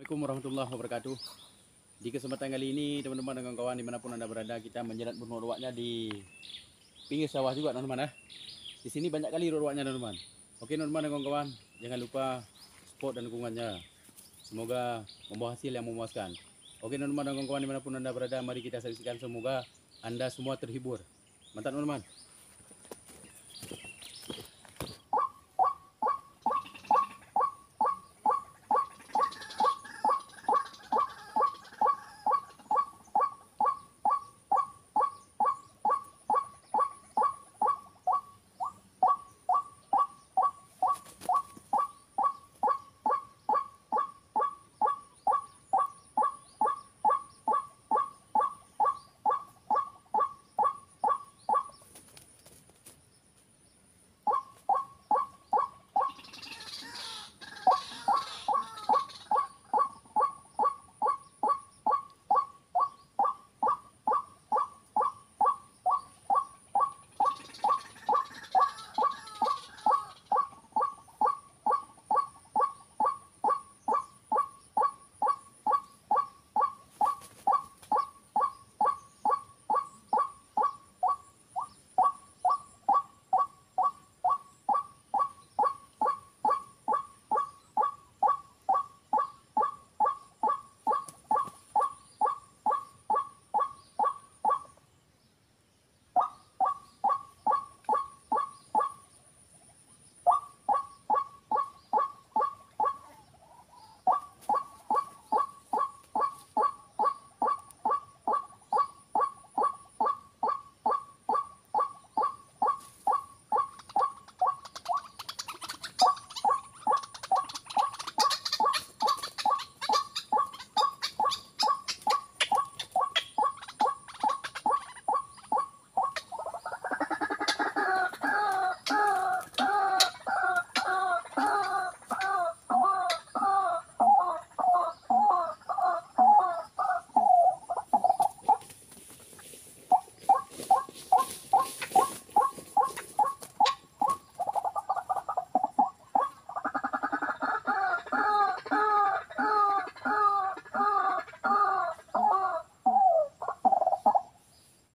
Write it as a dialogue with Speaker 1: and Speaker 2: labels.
Speaker 1: Assalamualaikum warahmatullahi wabarakatuh Di kesempatan kali ini teman-teman dan kawan-kawan dimanapun anda berada Kita menjelat burung ruaknya di pinggir sawah juga teman-teman eh. Di sini banyak kali ruaknya teman-teman Oke teman-teman dan kawan-kawan Jangan lupa support dan dukungannya Semoga membawa hasil yang memuaskan Oke teman-teman dan kawan-kawan dimanapun anda berada Mari kita saksikan semoga anda semua terhibur Mantap teman-teman